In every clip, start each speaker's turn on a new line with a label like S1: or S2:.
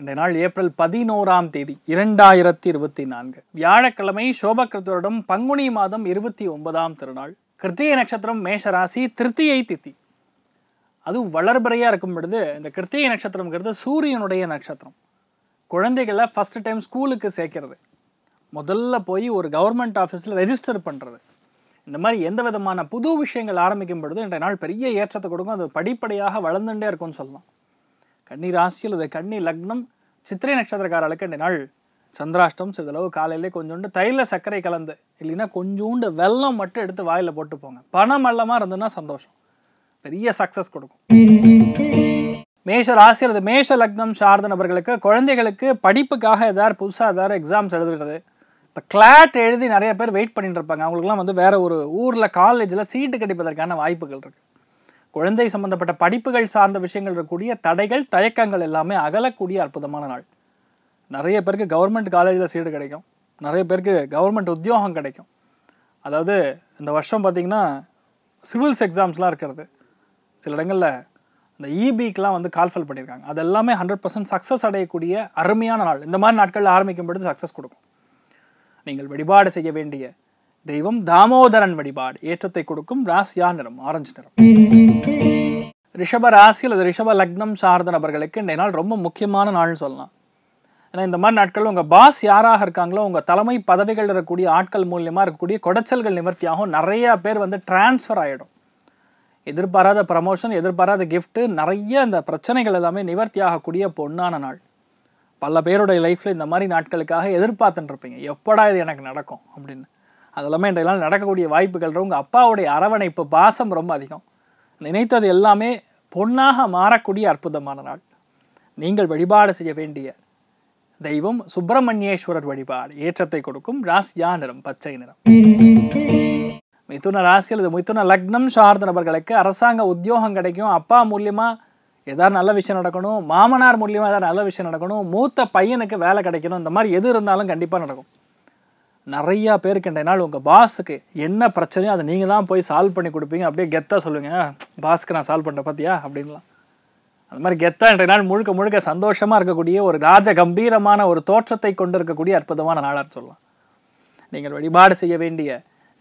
S1: இந்த நாள் ஏப்ரல் பதினோராம் தேதி இரண்டாயிரத்தி இருபத்தி நான்கு வியாழக்கிழமை சோபகிருத்தருடம் பங்குனி மாதம் இருபத்தி ஒன்பதாம் திருநாள் கிருத்திய நட்சத்திரம் மேஷராசி திருத்தியை தித்தி அதுவும் வளர்பறையாக இருக்கும் பொழுது இந்த கிருத்திய நட்சத்திரம்ங்கிறது சூரியனுடைய நட்சத்திரம் குழந்தைகளை ஃபஸ்ட் டைம் ஸ்கூலுக்கு சேர்க்கிறது முதல்ல போய் ஒரு கவர்மெண்ட் ஆஃபீஸில் ரெஜிஸ்டர் பண்ணுறது இந்த மாதிரி எந்த விதமான புது விஷயங்கள் ஆரம்பிக்கும் பொழுது இன்றைய நாள் பெரிய ஏற்றத்தை கொடுக்கும் அது படிப்படியாக வளர்ந்துட்டே இருக்கும்னு சொல்லலாம் கன்னி ராசி அல்லது கன்னி லக்னம் சித்திரை நட்சத்திரக்காரர்களுக்கு இந்த நாள் சந்திராஷ்டம் சிறிதளவு காலையிலே கொஞ்சோண்டு தைல சர்க்கரை கலந்து இல்லைன்னா கொஞ்சோண்டு வெள்ளம் மட்டும் எடுத்து வாயில் போட்டு போங்க பணம் வெள்ளமாக இருந்ததுன்னா சந்தோஷம் பெரிய சக்ஸஸ் கொடுக்கும் மேஷ ராசி அல்லது மேஷ லக்னம் சார்ந்த நபர்களுக்கு குழந்தைகளுக்கு படிப்புக்காக ஏதாவது புதுசாக ஏதாவது எக்ஸாம்ஸ் எழுதுகிறது இப்போ கிளாட் எழுதி நிறைய பேர் வெயிட் பண்ணிட்டு இருப்பாங்க அவங்களுக்குலாம் வந்து வேற ஒரு ஊரில் காலேஜில் சீட்டு கிடைப்பதற்கான வாய்ப்புகள் இருக்குது குழந்தை சம்பந்தப்பட்ட படிப்புகள் சார்ந்த விஷயங்கள் இருக்கக்கூடிய தடைகள் தயக்கங்கள் எல்லாமே அகலக்கூடிய அற்புதமான நாள் நிறைய பேருக்கு கவர்மெண்ட் காலேஜில் சீடு கிடைக்கும் நிறைய பேருக்கு கவர்மெண்ட் உத்தியோகம் கிடைக்கும் அதாவது இந்த வருஷம் பார்த்திங்கன்னா சிவில்ஸ் எக்ஸாம்ஸ்லாம் இருக்கிறது சில இடங்களில் இந்த இபிக்கெலாம் e வந்து கால்ஃபல் பண்ணியிருக்காங்க அது எல்லாமே ஹண்ட்ரட் பர்சன்ட் சக்ஸஸ் அடையக்கூடிய அருமையான நாள் இந்த மாதிரி நாட்களில் ஆரம்பிக்கும் பொழுது சக்ஸஸ் கொடுக்கும் நீங்கள் வழிபாடு செய்ய வேண்டிய தெய்வம் தாமோதரன் வழிபாடு ஏற்றத்தை கொடுக்கும் ராசியா நிறம் ஆரஞ்சு
S2: நிறம்
S1: ரிஷப ராசி அல்லது ரிஷப லக்னம் சார்ந்த நபர்களுக்கு இந்த நாள் ரொம்ப முக்கியமான நாள்னு சொல்லலாம் ஏன்னா இந்த மாதிரி நாட்கள் உங்கள் பாஸ் யாராக இருக்காங்களோ உங்கள் தலைமை பதவிகள் இருக்கக்கூடிய ஆட்கள் மூலியமாக இருக்கக்கூடிய குடைச்சல்கள் நிவர்த்தியாகும் நிறையா பேர் வந்து டிரான்ஸ்ஃபர் ஆகிடும் எதிர்பாராத ப்ரமோஷன் எதிர்பாராத கிஃப்ட்டு நிறைய அந்த பிரச்சனைகள் எல்லாமே நிவர்த்தி ஆகக்கூடிய பொண்ணான நாள் பல பேருடைய லைஃப்பில் இந்த மாதிரி நாட்களுக்காக இருப்பீங்க எப்படா இது எனக்கு நடக்கும் அப்படின்னு அதெல்லாமே இன்றையெல்லாம் நடக்கக்கூடிய வாய்ப்புகள் உங்கள் அப்பாவுடைய அரவணைப்பு பாசம் ரொம்ப அதிகம் நினைத்தது எல்லாமே பொன்னாக மாறக்கூடிய அற்புதமான நாள் நீங்கள் வழிபாடு செய்ய வேண்டிய தெய்வம் சுப்பிரமணியேஸ்வரர் வழிபாடு ஏற்றத்தை கொடுக்கும் ராசியா நிறம் பச்சை நிறம் மிதுன ராசியில் இது மிதுன லக்னம் சார்ந்த நபர்களுக்கு அரசாங்க உத்தியோகம் கிடைக்கும் அப்பா மூலியமா ஏதாவது நல்ல விஷயம் நடக்கணும் மாமனார் மூலியமா ஏதாவது நல்ல விஷயம் நடக்கணும் மூத்த பையனுக்கு வேலை கிடைக்கணும் இந்த மாதிரி எது இருந்தாலும் கண்டிப்பாக நடக்கும் நிறையா பேருக்கு இன்றைய நாள் உங்கள் பாஸுக்கு என்ன பிரச்சனையோ அதை நீங்கள் தான் போய் சால்வ் பண்ணி கொடுப்பீங்க அப்படியே கெத்தாக சொல்லுங்க பாஸ்க்கு நான் சால்வ் பண்ணுறேன் பார்த்தியா அப்படின்லாம் அந்த மாதிரி கெத்தா இன்றைய நாள் முழுக்க முழுக்க சந்தோஷமாக இருக்கக்கூடிய ஒரு ராஜ கம்பீரமான ஒரு தோற்றத்தை கொண்டு இருக்கக்கூடிய அற்புதமான நாளாக சொல்லலாம் நீங்கள் வழிபாடு செய்ய வேண்டிய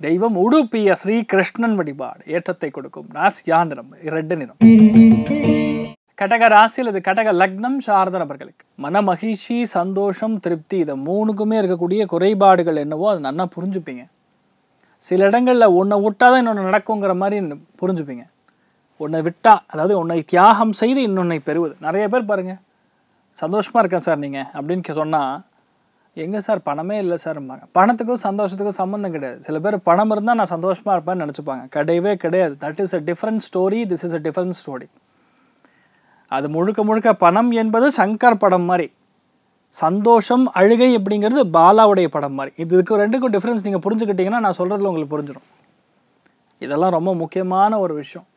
S1: தெய்வம் உடுப்பிய ஸ்ரீ கிருஷ்ணன் வழிபாடு ஏற்றத்தை கொடுக்கும் நாஸ் யான் நிறம் ரெட்டு நிறம் கடக ராசி அல்லது கடக லக்னம் சார்ந்த நபர்களுக்கு மன மகிழ்ச்சி சந்தோஷம் திருப்தி இதை மூணுக்குமே இருக்கக்கூடிய குறைபாடுகள் என்னவோ அது நல்லா புரிஞ்சுப்பீங்க சில இடங்களில் ஒன்றை விட்டால் தான் இன்னொன்று நடக்குங்கிற மாதிரி புரிஞ்சுப்பீங்க ஒன்றை விட்டா அதாவது ஒன்றை தியாகம் செய்து இன்னொன்னை பெறுவது நிறைய பேர் பாருங்கள் சந்தோஷமாக இருக்கேன் சார் நீங்கள் அப்படின்னு சொன்னால் எங்கே சார் பணமே இல்லை சார் பணத்துக்கும் சந்தோஷத்துக்கும் சம்மந்தம் கிடையாது சில பேர் பணம் இருந்தால் நான் சந்தோஷமாக இருப்பேன்னு நினச்சிப்பாங்க கிடையவே கிடையாது that is a different story this is a different story அது முழுக்க முழுக்க பணம் என்பது சங்கர் படம் மாதிரி சந்தோஷம் அழுகை அப்படிங்கிறது பாலாவுடைய படம் மாதிரி இதுக்கு ரெண்டுக்கும் டிஃப்ரென்ஸ் நீங்கள் புரிஞ்சுக்கிட்டிங்கன்னா நான் சொல்கிறதுல உங்களுக்கு புரிஞ்சிடும் இதெல்லாம் ரொம்ப முக்கியமான ஒரு விஷயம்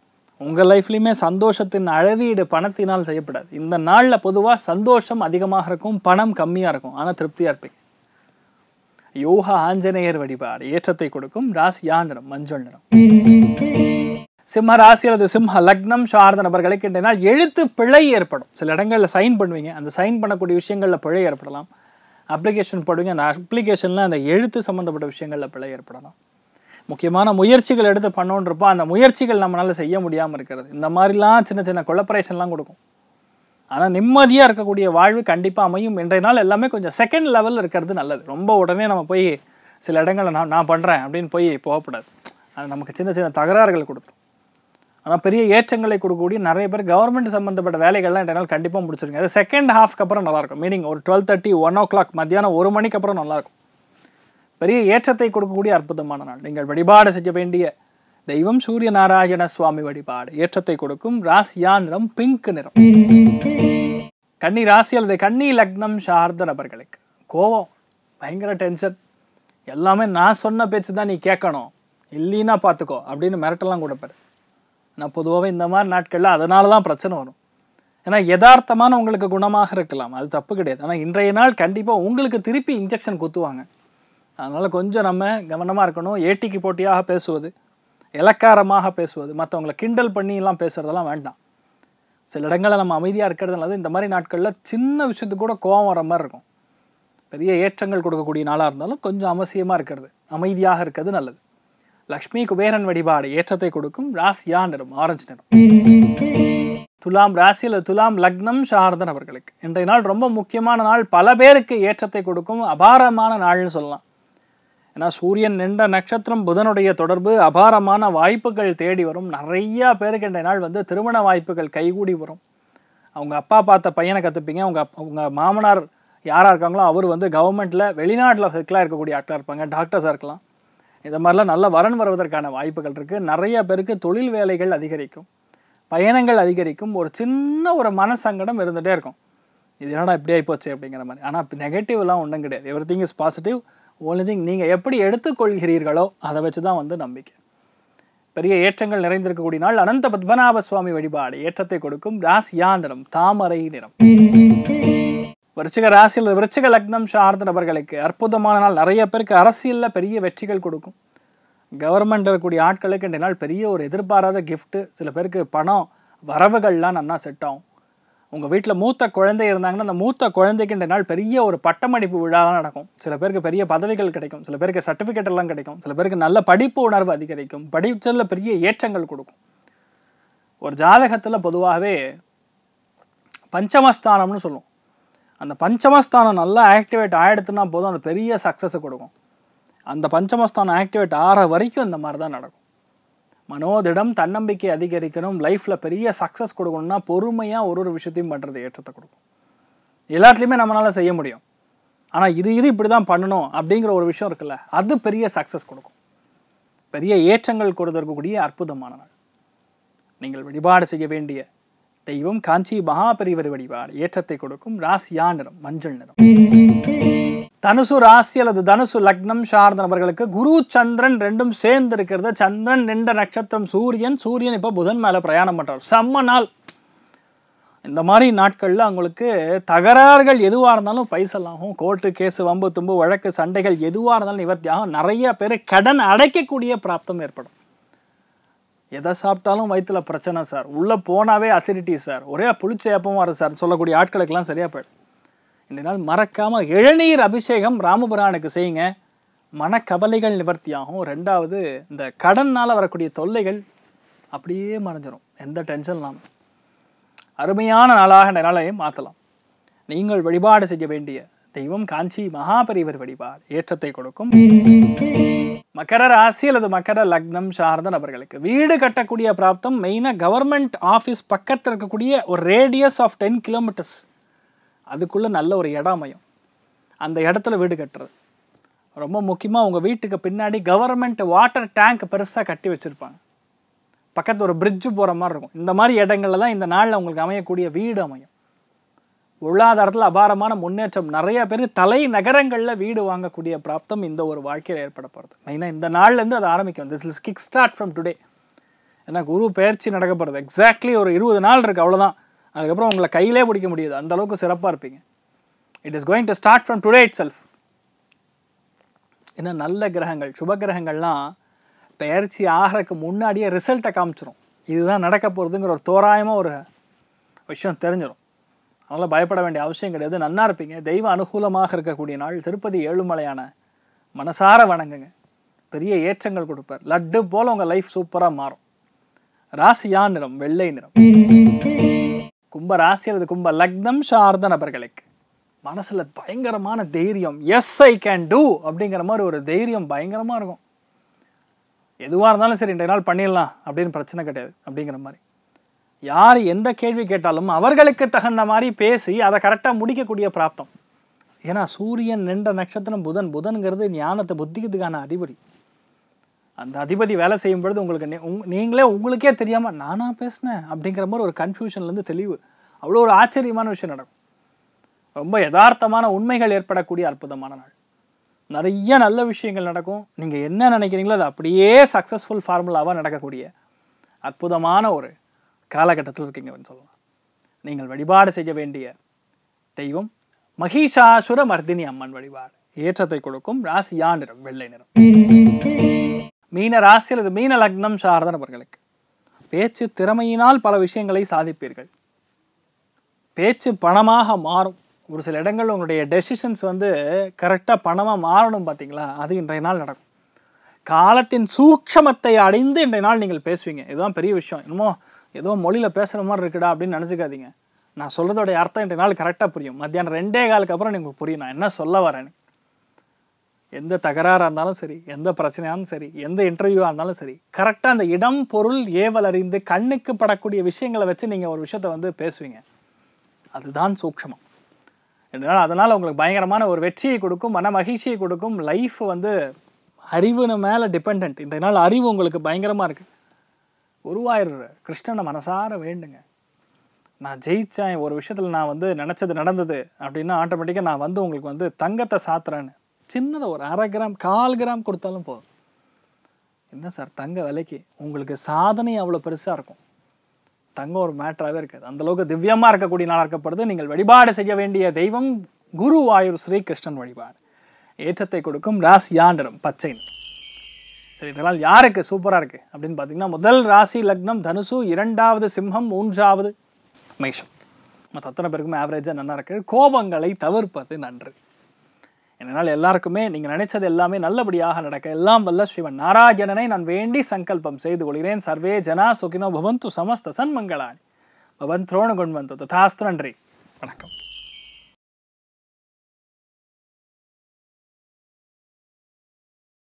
S1: உங்கள் லைஃப்லேயுமே சந்தோஷத்தின் அழவீடு பணத்தினால் செய்யப்படாது இந்த நாளில் பொதுவாக சந்தோஷம் அதிகமாக இருக்கும் பணம் கம்மியாக இருக்கும் ஆனால் திருப்தியாக இருப்பீங்க யோகா ஆஞ்சநேயர் வழிபாடு ஏற்றத்தை கொடுக்கும் ராசியா நிறம் மஞ்சள்
S2: நிறம்
S1: சிம்ம ராசி அல்லது சிம்ம லக்னம் சார்ந்த நபர்களுக்கு இன்றைய நாள் எழுத்து பிழை ஏற்படும் சில இடங்களில் சைன் பண்ணுவீங்க அந்த சைன் பண்ணக்கூடிய விஷயங்களில் பிழை ஏற்படலாம் அப்ளிகேஷன் போடுவீங்க அந்த அப்ளிகேஷனில் அந்த எழுத்து சம்மந்தப்பட்ட விஷயங்களில் பிழை ஏற்படலாம் முக்கியமான முயற்சிகள் எடுத்து பண்ணோன்றப்போ அந்த முயற்சிகள் நம்மளால் செய்ய முடியாமல் இருக்கிறது இந்த மாதிரிலாம் சின்ன சின்ன கொலப்பரேஷன்லாம் கொடுக்கும் ஆனால் நிம்மதியாக இருக்கக்கூடிய வாழ்வு கண்டிப்பாக அமையும் இன்றைய நாள் எல்லாமே கொஞ்சம் செகண்ட் லெவலில் இருக்கிறது நல்லது ரொம்ப உடனே நம்ம போய் சில இடங்களில் நான் நான் பண்ணுறேன் அப்படின்னு போய் போகக்கூடாது அது நமக்கு சின்ன சின்ன தகராறுகள் கொடுத்துரும் ஆனால் பெரிய ஏற்றங்களை கொடுக்கக்கூடிய நிறைய பேர் கவர்மெண்ட் சம்மந்தப்பட்ட வேலைகள்லாம் என்னால் கண்டிப்பாக முடிச்சிருங்க அது செகண்ட் ஹாஃப்க்கு அப்புறம் நல்லாயிருக்கும் மீனிங் ஒரு twelve thirty one o'clock மத்தியானம் ஒரு மணிக்கு அப்புறம் நல்லாயிருக்கும் பெரிய ஏற்றத்தை கொடுக்கக்கூடிய அற்புதமான நாள் நீங்கள் வழிபாடு செய்ய வேண்டிய தெய்வம் சூரிய நாராயண சுவாமி வழிபாடு ஏற்றத்தை கொடுக்கும் ராசியா நிறம் பிங்க் நிறம் கன்னி ராசி அல்லது கன்னி லக்னம் சார்ந்த நபர்களுக்கு கோவம் பயங்கர டென்ஷன் எல்லாமே நான் சொன்ன பேச்சு தான் நீ கேட்கணும் இல்லைன்னா பார்த்துக்கோ அப்படின்னு மிரட்டெல்லாம் கொடுப்பாரு நான் பொதுவாகவே இந்த மாதிரி நாட்களில் அதனால தான் பிரச்சனை வரும் ஏன்னா யதார்த்தமான உங்களுக்கு குணமாக இருக்கலாம் அது தப்பு கிடையாது ஆனால் இன்றைய நாள் கண்டிப்பாக உங்களுக்கு திருப்பி இன்ஜெக்ஷன் குத்துவாங்க அதனால் கொஞ்சம் நம்ம கவனமாக இருக்கணும் ஏட்டிக்கு போட்டியாக பேசுவது இலக்காரமாக பேசுவது மற்றவங்களை கிண்டல் பண்ணியெல்லாம் பேசுகிறதெல்லாம் வேண்டாம் சில இடங்களில் நம்ம அமைதியாக இருக்கிறதுனால இந்த மாதிரி நாட்களில் சின்ன விஷயத்துக்கு கூட கோவம் வர மாதிரி இருக்கும் பெரிய ஏற்றங்கள் கொடுக்கக்கூடிய நாளாக இருந்தாலும் கொஞ்சம் அவசியமாக இருக்கிறது அமைதியாக இருக்கிறது நல்லது லக்ஷ்மி குபேரன் வழிபாடு ஏற்றத்தை கொடுக்கும் ராசியா நிறம் ஆரஞ்சு நிறம் துலாம் ராசியில் துலாம் லக்னம் சாரதன் அவர்களுக்கு இன்றைய நாள் ரொம்ப முக்கியமான நாள் பல பேருக்கு ஏற்றத்தை கொடுக்கும் அபாரமான நாள்னு சொல்லலாம் ஏன்னா சூரியன் நின்ற நட்சத்திரம் புதனுடைய தொடர்பு அபாரமான வாய்ப்புகள் தேடி வரும் நிறையா பேருக்கு இன்றைய நாள் வந்து திருமண வாய்ப்புகள் கைகூடி வரும் அவங்க அப்பா பார்த்த பையனை கற்றுப்பீங்க அவங்க அவங்க மாமனார் யாராக இருக்காங்களோ அவர் வந்து கவர்மெண்ட்டில் வெளிநாட்டில் செட்டிலாக இருக்கக்கூடிய ஆட்களாக இருப்பாங்க டாக்டர்ஸாக இருக்கலாம் இந்த மாதிரிலாம் நல்லா வரன் வருவதற்கான வாய்ப்புகள் இருக்குது நிறைய பேருக்கு தொழில் வேலைகள் அதிகரிக்கும் பயணங்கள் அதிகரிக்கும் ஒரு சின்ன ஒரு மனசங்கடம் இருந்துகிட்டே இருக்கும் இது என்னடா இப்படி ஆகிப்போச்சு அப்படிங்கிற மாதிரி ஆனால் நெகட்டிவ்லாம் ஒன்றும் கிடையாது everything is positive only thing நீங்கள் எப்படி எடுத்துக்கொள்கிறீர்களோ அதை வச்சு தான் வந்து நம்பிக்கை பெரிய ஏற்றங்கள் நிறைந்திருக்கக்கூடிய நாள் அனந்த பத்மநாப சுவாமி வழிபாடு ஏற்றத்தை கொடுக்கும் ராசியா நிறம் தாமரை நிறம் விருச்சிக ராசியில் விருச்சிக லக்னம் சார்ந்த நபர்களுக்கு அற்புதமான நாள் நிறைய பேருக்கு அரசியலில் பெரிய வெற்றிகள் கொடுக்கும் கவர்மெண்ட் இருக்கக்கூடிய ஆட்களுக்கு இன்றைய நாள் பெரிய ஒரு எதிர்பாராத கிஃப்ட்டு சில பேருக்கு பணம் வரவுகள்லாம் நன்னா செட் ஆகும் உங்கள் வீட்டில் மூத்த குழந்தை இருந்தாங்கன்னா அந்த மூத்த குழந்தைக்கு இன்றைய நாள் பெரிய ஒரு பட்டமடிப்பு விழாலாம் நடக்கும் சில பேருக்கு பெரிய பதவிகள் கிடைக்கும் சில பேருக்கு சர்டிஃபிகேட் எல்லாம் கிடைக்கும் சில பேருக்கு நல்ல படிப்பு உணர்வு அதிகரிக்கும் படிச்சதில் பெரிய ஏற்றங்கள் கொடுக்கும் ஒரு ஜாதகத்தில் பொதுவாகவே பஞ்சமஸ்தானம்னு சொல்லுவோம் அந்த பஞ்சமஸ்தானம் நல்லா ஆக்டிவேட் ஆகிடுத்துனா போதும் அந்த பெரிய சக்ஸஸை கொடுக்கும் அந்த பஞ்சமஸ்தானம் ஆக்டிவேட் ஆகிற வரைக்கும் இந்த மாதிரி தான் நடக்கும் மனோதிடம் தன்னம்பிக்கை அதிகரிக்கணும் லைஃப்பில் பெரிய சக்ஸஸ் கொடுக்கணும்னா பொறுமையாக ஒரு ஒரு விஷயத்தையும் பண்ணுறது ஏற்றத்தை கொடுக்கும் எல்லாத்துலேயுமே நம்மளால் செய்ய முடியும் ஆனால் இது இது இப்படி தான் பண்ணணும் அப்படிங்கிற ஒரு விஷயம் இருக்குல்ல அது பெரிய சக்ஸஸ் கொடுக்கும் பெரிய ஏற்றங்கள் கொடுத்துருக்கக்கூடிய அற்புதமான நாள் நீங்கள் வழிபாடு செய்ய வேண்டிய தெய்வம் காஞ்சி மகாபரிவர் வடிவார் ஏற்றத்தை கொடுக்கும் ராசியா நிறம் மஞ்சள்
S2: நிறம்
S1: தனுசு ராசி அல்லது தனுசு லக்னம் சார்ந்த நபர்களுக்கு குரு சந்திரன் ரெண்டும் சேர்ந்து இருக்கிறது சந்திரன் நின்ற நட்சத்திரம் சூரியன் சூரியன் இப்போ புதன் மேலே பிரயாணம் பண்ணுறார் செம்ம நாள் இந்த மாதிரி நாட்களில் அவங்களுக்கு தகராறுகள் எதுவாக இருந்தாலும் பைசலாகும் கோர்ட்டு கேஸு வம்பு தும்பு வழக்கு சண்டைகள் எதுவாக இருந்தாலும் நிவர்த்தியாகும் நிறைய பேர் கடன் அடைக்கக்கூடிய பிராப்தம் ஏற்படும் எதை சாப்பிட்டாலும் வயிற்றுல பிரச்சனை சார் உள்ளே போனாவே அசிடிட்டி சார் ஒரே புளிச்ச ஏப்பமாக வரும் சார் சொல்லக்கூடிய ஆட்களுக்கெல்லாம் சரியாக போயிடும் இந்த நாள் மறக்காமல் இளநீர் அபிஷேகம் ராமபுரானுக்கு செய்யுங்க மனக்கவலைகள் நிவர்த்தியாகும் ரெண்டாவது இந்த கடனால் வரக்கூடிய தொல்லைகள் அப்படியே மறைஞ்சிரும் எந்த டென்ஷன் இல்லாமல் அருமையான நாளாக இந்த நாளையும் மாற்றலாம் நீங்கள் வழிபாடு செய்ய வேண்டிய தெய்வம் காஞ்சி மகாபரிவர் வழிபாடு ஏற்றத்தை கொடுக்கும் மகர ராசி அல்லது மகர லக்னம் சார்ந்த நபர்களுக்கு வீடு கட்டக்கூடிய பிராப்தம் மெயினாக கவர்மெண்ட் ஆஃபீஸ் பக்கத்தில் இருக்கக்கூடிய ஒரு ரேடியஸ் ஆஃப் டென் கிலோமீட்டர்ஸ் அதுக்குள்ளே நல்ல ஒரு இடம் அமையும் அந்த இடத்துல வீடு கட்டுறது ரொம்ப முக்கியமாக உங்கள் வீட்டுக்கு பின்னாடி கவர்மெண்ட் வாட்டர் டேங்க் பெருசாக கட்டி வச்சுருப்பாங்க பக்கத்தில் ஒரு பிரிட்ஜு போகிற மாதிரி இருக்கும் இந்த மாதிரி இடங்கள்ல தான் இந்த நாளில் உங்களுக்கு அமையக்கூடிய வீடு அமையும் பொருளாதாரத்தில் அபாரமான முன்னேற்றம் நிறைய பேர் தலைநகரங்களில் வீடு வாங்கக்கூடிய பிராப்தம் இந்த ஒரு வாழ்க்கையில் ஏற்பட போகிறது மெயினாக இந்த நாள்லேருந்து அது ஆரம்பிக்கும் this is kick start from today ஏன்னா குரு பயிற்சி நடக்கப்படுறது எக்ஸாக்ட்லி ஒரு இருபது நாள் இருக்குது அவ்வளோதான் அதுக்கப்புறம் உங்களை கையிலே பிடிக்க முடியாது அந்தளவுக்கு சிறப்பாக இருப்பீங்க it is going to start from today itself ஏன்னா நல்ல கிரகங்கள் சுப கிரகங்கள்லாம் பயிற்சி ஆகிறதுக்கு முன்னாடியே ரிசல்ட்டை காமிச்சிரும் இதுதான் நடக்க போகிறதுங்கிற ஒரு தோராயமாக ஒரு விஷயம் தெரிஞ்சிடும் அதனால் பயப்பட வேண்டிய அவசியம் கிடையாது நன்னா இருப்பீங்க தெய்வ அனுகூலமாக இருக்கக்கூடிய நாள் திருப்பதி ஏழுமலையான மனசார வணங்குங்க பெரிய ஏற்றங்கள் கொடுப்பார் லட்டு போல் உங்கள் லைஃப் சூப்பராக மாறும் ராசியா நிறம் வெள்ளை நிறம் கும்ப ராசி அல்லது கும்ப லக்னம் சார்ந்த நபர்களுக்கு மனசில் பயங்கரமான தைரியம் எஸ் ஐ கேன் டூ அப்படிங்கிற மாதிரி ஒரு தைரியம் பயங்கரமாக இருக்கும் எதுவாக இருந்தாலும் சரி இன்றைய நாள் பண்ணிடலாம் அப்படின்னு பிரச்சனை கிடையாது அப்படிங்கிற மாதிரி யார் எந்த கேள்வி கேட்டாலும் அவர்களுக்கு தகுந்த மாதிரி பேசி அதை கரெக்டாக முடிக்கக்கூடிய பிராப்தம் ஏன்னா சூரியன் நின்ற நட்சத்திரம் புதன் புதன்கிறது ஞானத்தை புத்திக்கிறதுக்கான அதிபதி அந்த அதிபதி வேலை செய்யும் பொழுது உங்களுக்கு நீங்களே உங்களுக்கே தெரியாமல் நானாக பேசினேன் அப்படிங்கிற மாதிரி ஒரு கன்ஃபியூஷன்லேருந்து தெளிவு அவ்வளோ ஒரு ஆச்சரியமான விஷயம் நடக்கும் ரொம்ப யதார்த்தமான உண்மைகள் ஏற்படக்கூடிய அற்புதமான நாள் நிறைய நல்ல விஷயங்கள் நடக்கும் நீங்கள் என்ன நினைக்கிறீங்களோ அது அப்படியே சக்ஸஸ்ஃபுல் ஃபார்முலாவாக நடக்கக்கூடிய அற்புதமான ஒரு காலகட்டத்தில் இருக்கீங்கன்னு சொல்லலாம் நீங்கள் வழிபாடு செய்ய வேண்டிய தெய்வம் மகிஷாசுர மர்தினி அம்மன் வழிபாடு ஏற்றத்தை கொடுக்கும் ராசியா நிறம் வெள்ளை நிறம் மீன ராசி அல்லது மீன லக்னம் சார்ந்த நபர்களுக்கு பேச்சு திறமையினால் பல விஷயங்களை சாதிப்பீர்கள் பேச்சு பணமாக மாறும் ஒரு சில இடங்கள் உங்களுடைய டெசிஷன்ஸ் வந்து கரெக்டாக பணமாக மாறணும் பார்த்தீங்களா அது இன்றைய நாள் நடக்கும் காலத்தின் சூக்ஷமத்தை அடைந்து இன்றைய நாள் நீங்கள் பேசுவீங்க இதுதான் பெரிய விஷயம் என்னமோ ஏதோ மொழியில் பேசுகிற மாதிரி இருக்குடா அப்படின்னு நினச்சிக்காதீங்க நான் சொல்கிறதோட அர்த்தம் இன்றைய நாள் கரெக்டாக புரியும் மத்தியானம் ரெண்டே காலுக்கு அப்புறம் நீங்கள் புரியும் நான் என்ன சொல்ல வரேன்னு எந்த தகராறாக இருந்தாலும் சரி எந்த பிரச்சனையாலும் சரி எந்த இன்டர்வியூவாக இருந்தாலும் சரி கரெக்டாக அந்த இடம் பொருள் ஏவல் அறிந்து கண்ணுக்கு படக்கூடிய விஷயங்களை வச்சு நீங்கள் ஒரு விஷயத்தை வந்து பேசுவீங்க அதுதான் சூக்ஷமம் அதனால் அதனால் உங்களுக்கு பயங்கரமான ஒரு வெற்றியை கொடுக்கும் மன மகிழ்ச்சியை கொடுக்கும் லைஃப் வந்து அறிவுன மேலே டிபெண்ட் இந்த நாள் அறிவு உங்களுக்கு பயங்கரமாக இருக்குது உருவாயிடுற கிருஷ்ணனை மனசார வேண்டுங்க நான் ஜெயித்தேன் ஒரு விஷயத்தில் நான் வந்து நினச்சது நடந்தது அப்படின்னா ஆட்டோமேட்டிக்காக நான் வந்து உங்களுக்கு வந்து தங்கத்தை சாத்துறேன்னு சின்னதை ஒரு அரை கிராம் கால் கிராம் கொடுத்தாலும் போதும் என்ன சார் தங்க விலைக்கு உங்களுக்கு சாதனை அவ்வளோ பெருசாக இருக்கும் தங்கம் ஒரு மேட்டராகவே இருக்காது அந்தளவுக்கு திவ்யமாக இருக்கக்கூடிய இருக்கப்படுது நீங்கள் வழிபாடு செய்ய வேண்டிய தெய்வம் குரு ஆயுர் கிருஷ்ணன் வழிபாடு ஏற்றத்தை கொடுக்கும் ராசி யாண்டனம் பச்சை சரி இதனால் யாருக்கு சூப்பராக இருக்குது அப்படின்னு பார்த்தீங்கன்னா முதல் ராசி லக்னம் தனுசு இரண்டாவது சிம்ஹம் மூன்றாவது மேஷம் மற்ற அத்தனை பேருக்கும் ஆவரேஜாக நல்லா இருக்குது கோபங்களை தவிர்ப்பது நன்று என்னால் எல்லாருக்குமே நீங்கள் நினைச்சது எல்லாமே நல்லபடியாக நடக்க எல்லாம் வல்ல ஸ்ரீவன் நாராயணனை நான் வேண்டி சங்கல்பம் செய்து கொள்கிறேன் சர்வே ஜனா சுகினோ பவந்து சமஸ்த
S2: சன்மங்களான் பவன் துரோண கொண்டு வந்து ததாஸ்து நன்றி வணக்கம்